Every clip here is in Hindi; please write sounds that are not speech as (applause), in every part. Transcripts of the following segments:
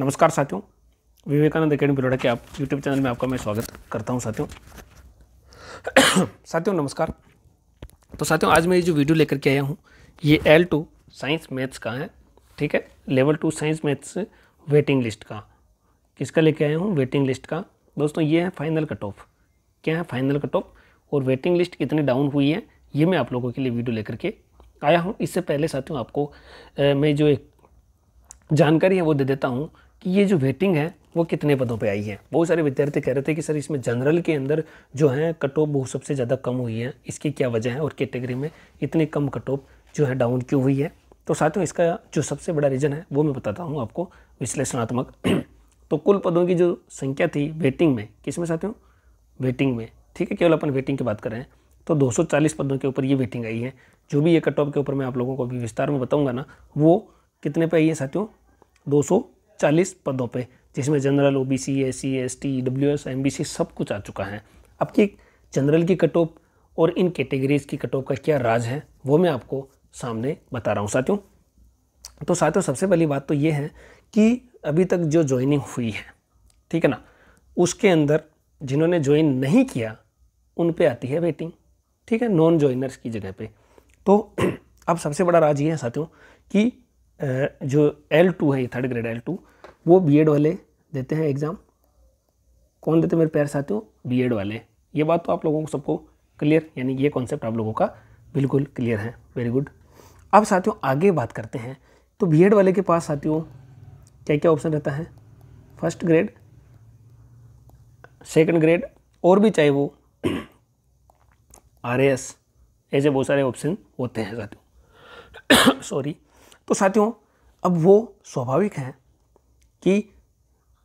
नमस्कार साथियों विवेकानंद अकेडमी बड़ोड़ा के आप यूट्यूब चैनल में आपका मैं स्वागत करता हूं साथियों साथियों नमस्कार तो साथियों आज मैं ये जो वीडियो लेकर के आया हूं ये एल टू साइंस मैथ्स का है ठीक है level two science maths waiting list का किसका लेके आया हूँ वेटिंग लिस्ट का दोस्तों ये है फाइनल कट ऑफ क्या है फाइनल कट ऑफ और वेटिंग लिस्ट कितनी डाउन हुई है ये मैं आप लोगों के लिए वीडियो लेकर के आया हूँ इससे पहले साथियों आपको मैं जो एक जानकारी है वो दे देता हूँ कि ये जो वेटिंग है वो कितने पदों पे आई है बहुत सारे विद्यार्थी कह रहे थे कि सर इसमें जनरल के अंदर जो है कट ऑफ बहुत सबसे ज़्यादा कम हुई है इसकी क्या वजह है और कैटेगरी में इतने कम कट ऑफ जो है डाउन क्यों हुई है तो साथियों इसका जो सबसे बड़ा रीज़न है वो मैं बताता हूँ आपको विश्लेषणात्मक (clears throat) तो कुल पदों की जो संख्या थी वेटिंग में किस में साथियों वेटिंग में ठीक है केवल अपन वेटिंग की बात कर रहे हैं तो 240 पदों के ऊपर ये वेटिंग आई है जो भी ये कट ऑफ के ऊपर मैं आप लोगों को अभी विस्तार में बताऊंगा ना वो कितने पे आई है साथियों चालीस पदों पर जिसमें general O B C C S S T W S M B C सब कुछ आ चुका है अब की जनरल की कट ऑफ और इन कैटेगरीज की कट ऑफ का क्या राज है वो मैं आपको सामने बता रहा हूँ साथियों तो साथियों सबसे पहली बात तो ये है कि अभी तक जो ज्वाइनिंग हुई है ठीक है ना उसके अंदर जिन्होंने ज्वाइन नहीं किया उन पे आती है वेटिंग ठीक है नॉन ज्वाइनर्स की जगह पे तो (clears throat) अब सबसे बड़ा राज ये है साथियों कि जो एल टू है ये थर्ड ग्रेड एल टू वो बी एड वाले देते हैं एग्ज़ाम कौन देते हैं मेरे प्यार साथियों बी एड वाले ये बात तो आप लोगों को सबको क्लियर यानी ये कॉन्सेप्ट आप लोगों का बिल्कुल क्लियर है वेरी गुड अब साथियों आगे बात करते हैं तो बी वाले के पास साथियों क्या क्या ऑप्शन रहता है फर्स्ट ग्रेड सेकेंड ग्रेड और भी चाहे वो आर (clears throat) एस ऐसे बहुत सारे ऑप्शन होते हैं साथियों सॉरी (coughs) तो साथियों अब वो स्वाभाविक है कि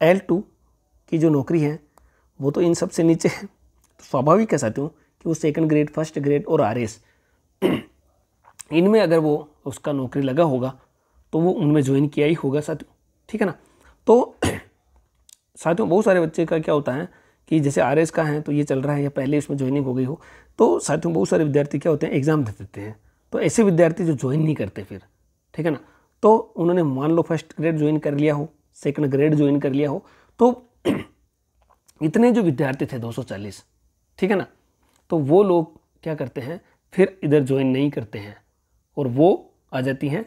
एल टू की जो नौकरी है वो तो इन सब से नीचे है तो स्वाभाविक है साथियों कि वो सेकंड ग्रेड फर्स्ट ग्रेड और आर एस इनमें अगर वो उसका नौकरी लगा होगा तो वो उनमें ज्वाइन किया ही होगा साथियों ठीक है ना तो (clears throat) साथियों बहुत सारे बच्चे का क्या होता है कि जैसे आर एस का है तो ये चल रहा है या पहले उसमें ज्वाइनिंग हो गई हो तो साथियों बहुत सारे विद्यार्थी क्या होते हैं एग्ज़ाम दे देते हैं तो ऐसे विद्यार्थी जो ज्वाइन नहीं करते फिर ठीक है ना तो उन्होंने मान लो फर्स्ट ग्रेड ज्वाइन कर लिया हो सेकंड ग्रेड ज्वाइन कर लिया हो तो (clears throat) इतने जो विद्यार्थी थे 240 ठीक है ना तो वो लोग क्या करते हैं फिर इधर ज्वाइन नहीं करते हैं और वो आ जाती हैं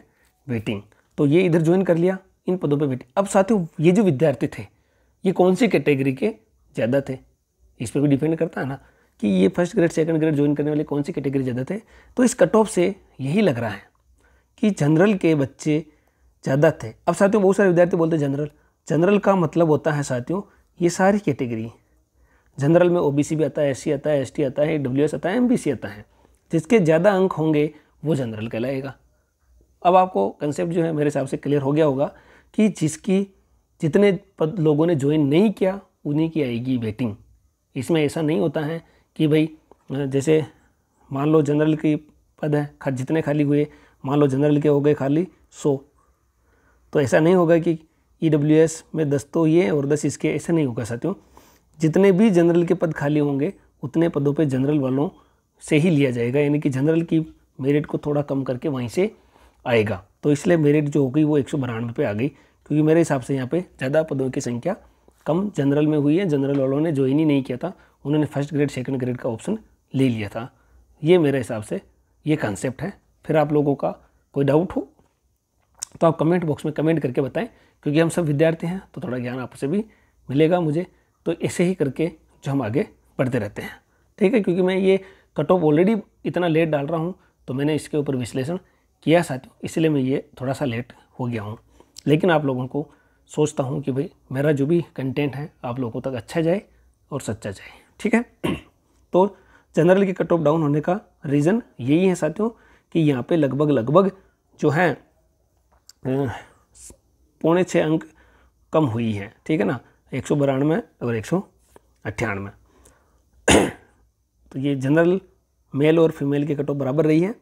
वेटिंग तो ये इधर ज्वाइन कर लिया इन पदों पे वेटिंग अब साथियों ये जो विद्यार्थी थे ये कौन सी कैटेगरी के ज़्यादा थे इस पर भी डिपेंड करता है ना कि ये first grade second grade join करने वाले कौन सी कैटेगरी ज़्यादा थे तो इस कट ऑफ से यही लग रहा है कि जनरल के बच्चे ज़्यादा थे अब साथियों बहुत सारे विद्यार्थी बोलते जनरल जनरल का मतलब होता है साथियों ये सारी कैटेगरी जनरल में ओबीसी भी आता है एससी आता है एसटी आता है डब्ल्यूएस आता है एमबीसी आता है जिसके ज़्यादा अंक होंगे वो जनरल कहलाएगा अब आपको कंसेप्ट जो है मेरे हिसाब से क्लियर हो गया होगा कि जिसकी जितने पद लोगों ने ज्वाइन नहीं किया उन्हीं की आएगी वेटिंग इसमें ऐसा नहीं होता है कि भाई जैसे मान लो जनरल की पद है जितने खाली हुए मान लो जनरल के हो गए खाली सो तो ऐसा नहीं होगा कि ई डब्ल्यू एस में दस तो ये और दस इसके ऐसा नहीं होगा साथियों जितने भी जनरल के पद खाली होंगे उतने पदों पे जनरल वालों से ही लिया जाएगा यानी कि जनरल की मेरिट को थोड़ा कम करके वहीं से आएगा तो इसलिए मेरिट जो हो गई वो एक सौ बारानवे पे आ गई क्योंकि मेरे हिसाब से यहाँ पे ज़्यादा पदों की संख्या कम जनरल में हुई है जनरल वालों ने ज्वाइन ही नहीं किया था उन्होंने फर्स्ट ग्रेड सेकेंड ग्रेड का ऑप्शन ले लिया था ये मेरे हिसाब से ये कंसेप्ट है फिर आप लोगों का कोई डाउट हो तो आप कमेंट बॉक्स में कमेंट करके बताएं क्योंकि हम सब विद्यार्थी हैं तो थोड़ा ज्ञान आपसे भी मिलेगा मुझे तो ऐसे ही करके जो हम आगे बढ़ते रहते हैं ठीक है क्योंकि मैं ये कट ऑफ ऑलरेडी इतना लेट डाल रहा हूँ तो मैंने इसके ऊपर विश्लेषण किया साथियों इसलिए मैं ये थोड़ा सा लेट हो गया हूँ लेकिन आप लोगों को सोचता हूँ कि भाई मेरा जो भी कंटेंट है आप लोगों तक अच्छा जाए और सच्चा जाए ठीक है (clears throat) तो जनरल के कट ऑफ डाउन होने का रीज़न यही है साथियों कि यहाँ पे लगभग लगभग जो है पौने छः अंक कम हुई हैं ठीक है ना एक सौ बारानवे और एक सौ अट्ठानवे (clears throat) तो ये जनरल मेल और फीमेल की कटो बराबर रही है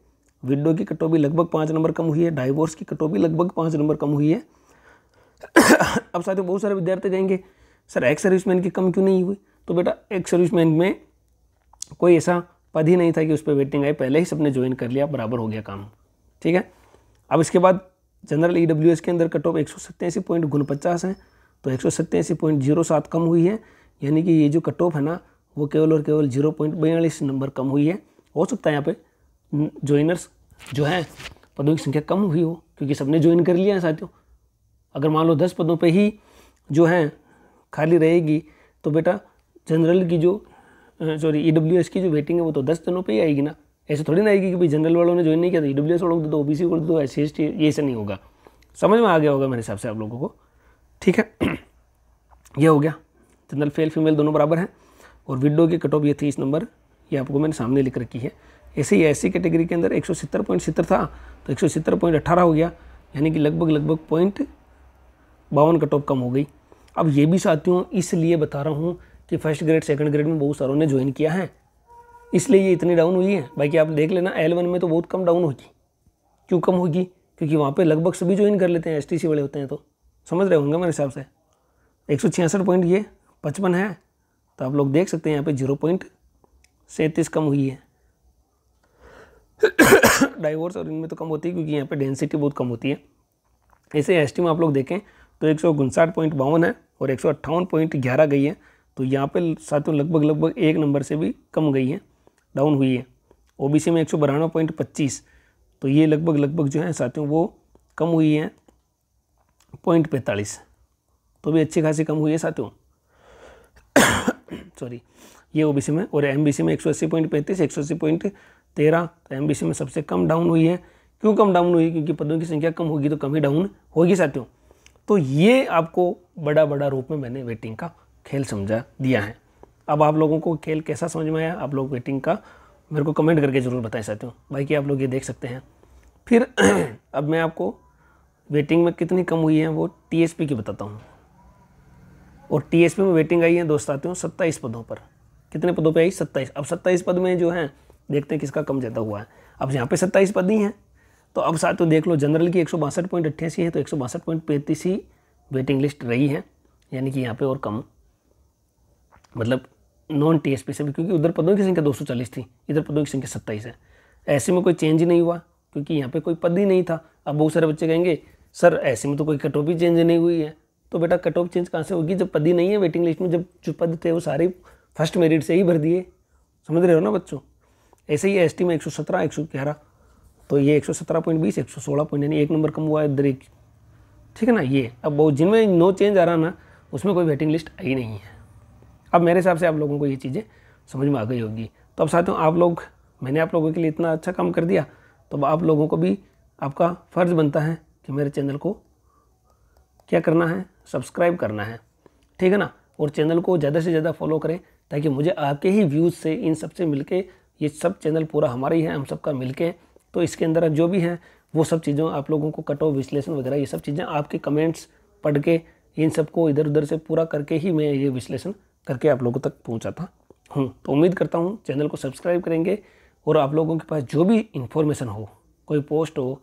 विडो की कटो भी लगभग पाँच नंबर कम हुई है डाइवोर्स की कटो भी लगभग पाँच नंबर कम हुई है (clears throat) अब साथियों बहुत सारे विद्यार्थी कहेंगे सर एक्स सर्विसमैन की कम क्यों नहीं हुई तो बेटा एक्स सर्विसमैन में कोई ऐसा पद ही नहीं था कि उस पर वेटिंग आई पहले ही सबने ज्वाइन कर लिया बराबर हो गया काम ठीक है अब इसके बाद जनरल ई डब्ल्यू एस के अंदर कट ऑफ एक सौ सत्तासी पॉइंट है तो एक सौ सत्तासी पॉइंट जीरो सात कम हुई है यानी कि ये जो कट ऑफ है ना वो केवल और केवल जीरो पॉइंट बयालीस नंबर कम हुई है हो सकता है यहाँ पे ज्वाइनर्स जो हैं पदों की संख्या कम हुई हो क्योंकि सबने ज्वाइन कर लिया है साथियों अगर मान लो दस पदों पर ही जो हैं खाली रहेगी तो बेटा जनरल की जो सॉरी ई डब्ल्यू एस की जो वेटिंग है वो तो दस दिनों पर ही आएगी ना ऐसे थोड़ी ना आएगी कि भाई जनरल वालों ने ज्वाइन नहीं किया था ई डब्ल्यू एस वालों को दो ओ बी सी को दो एस सी एस टी ये से नहीं होगा समझ में आ गया होगा मेरे हिसाब से आप लोगों को ठीक है (clears throat) ये हो गया जनरल फेल फीमेल दोनों बराबर हैं और विडो की कट ऑफ ये थी इस नंबर ये आपको मैंने सामने लिख रखी है ऐसे ही ऐसी कैटेगरी के अंदर एक सौ पॉइंट सत्तर था तो एक सौ पॉइंट अट्ठारह हो गया यानी कि लगभग लगभग पॉइंट बावन कट ऑफ कम हो गई अब ये भी साथियों इसलिए बता रहा हूँ कि फर्स्ट ग्रेड सेकंड ग्रेड में बहुत सारों ने ज्वाइन किया है इसलिए ये इतनी डाउन हुई है बाकी आप देख लेना एल में तो बहुत कम डाउन होगी क्यों कम होगी क्योंकि वहाँ पे लगभग सभी ज्वाइन कर लेते हैं एस टी वाले होते हैं तो समझ रहे होंगे मेरे हिसाब से एक सौ छियासठ पॉइंट ये पचपन है तो आप लोग देख सकते हैं यहाँ पर जीरो पॉइंट सैंतीस कम हुई है डाइवोर्स (coughs) और इनमें तो कम होती है क्योंकि यहाँ पे डेंसिटी बहुत कम होती है ऐसे एस में आप लोग देखें तो एक सौ पॉइंट बावन है और एक सौ पॉइंट ग्यारह गई है तो यहाँ पे सातों लगभग लगभग एक नंबर से भी कम गई है डाउन हुई है ओबीसी में एक सौ बारानवे पॉइंट पच्चीस तो ये लगभग लगभग जो है साथियों वो कम हुई है पॉइंट पैंतालीस तो भी अच्छी खासी कम हुई है साथियों सॉरी (coughs) ये ओबीसी में और एमबीसी में एक सौ अस्सी पॉइंट पैंतीस एक सौ अस्सी पॉइंट तेरह तो एम में सबसे कम डाउन हुई है क्यों कम डाउन हुई क्योंकि पदों की संख्या कम होगी तो कम ही डाउन होगी साथियों तो ये आपको बड़ा बड़ा रूप में मैंने वेटिंग का खेल समझा दिया है अब आप लोगों को खेल कैसा समझ में आया आप लोग वेटिंग का मेरे को कमेंट करके ज़रूर बताएं भाई कि आप लोग ये देख सकते हैं फिर (clears throat) अब मैं आपको वेटिंग में कितनी कम हुई है वो टीएसपी की बताता हूँ और टीएसपी में वेटिंग आई है दोस्त आते हूँ सत्ताईस पदों पर कितने पदों पे आई सत्ताईस अब सत्ताईस पद में जो है देखते हैं किसका कम ज़्यादा हुआ है अब यहाँ पे सत्ताईस पद ही हैं तो अब तो देख लो जनरल की एक है तो एक वेटिंग लिस्ट रही है यानी कि यहाँ पर और कम मतलब नॉन टी से भी क्योंकि उधर पदों की संख्या दो थी इधर पदों की संख्या सत्ताईस है ऐसे में कोई चेंज ही नहीं हुआ क्योंकि यहाँ पे कोई पद ही नहीं था अब बहुत सारे बच्चे कहेंगे सर ऐसे में तो कोई कट ऑफ ही चेंज नहीं हुई है तो बेटा कट ऑफ चेंज कहाँ से होगी जब पद ही नहीं है वेटिंग लिस्ट में जब जो पद थे वो सारे फर्स्ट मेरिट से ही भर दिए समझ रहे हो ना बच्चों ऐसे ही एस में एक सौ सत्रह एक सौ ग्यारह तो ये एक सौ सत्रह पॉइंट बीस एक सौ सोलह पॉइंट यानी एक नंबर कम हुआ है इधर एक ठीक है ना ये अब जिनमें नो चेंज आ रहा ना उसमें कोई वेटिंग लिस्ट आई नहीं है अब मेरे हिसाब से आप लोगों को ये चीज़ें समझ में आ गई होगी तो अब साथियों आप लोग मैंने आप लोगों के लिए इतना अच्छा काम कर दिया तो आप लोगों को भी आपका फ़र्ज़ बनता है कि मेरे चैनल को क्या करना है सब्सक्राइब करना है ठीक है ना और चैनल को ज़्यादा से ज़्यादा फॉलो करें ताकि मुझे आपके ही व्यूज़ से इन सब से मिल ये सब चैनल पूरा हमारा ही है हम सबका मिल के तो इसके अंदर जो भी हैं वो सब चीज़ों आप लोगों को कटो विश्लेषण वगैरह ये सब चीज़ें आपके कमेंट्स पढ़ के इन सबको इधर उधर से पूरा करके ही मैं ये विश्लेषण करके आप लोगों तक पहुँचाता हूँ हम्म। तो उम्मीद करता हूँ चैनल को सब्सक्राइब करेंगे और आप लोगों के पास जो भी इन्फॉर्मेशन हो कोई पोस्ट हो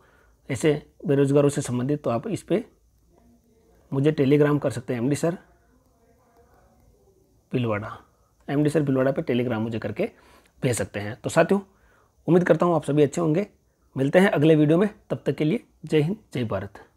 ऐसे बेरोज़गारों से संबंधित तो आप इस पर मुझे टेलीग्राम कर सकते हैं MD sir Pilwara MD sir Pilwara पे टेलीग्राम मुझे करके भेज सकते हैं तो साथियों उम्मीद करता हूँ आप सभी अच्छे होंगे मिलते हैं अगले वीडियो में तब तक के लिए जय हिंद जय भारत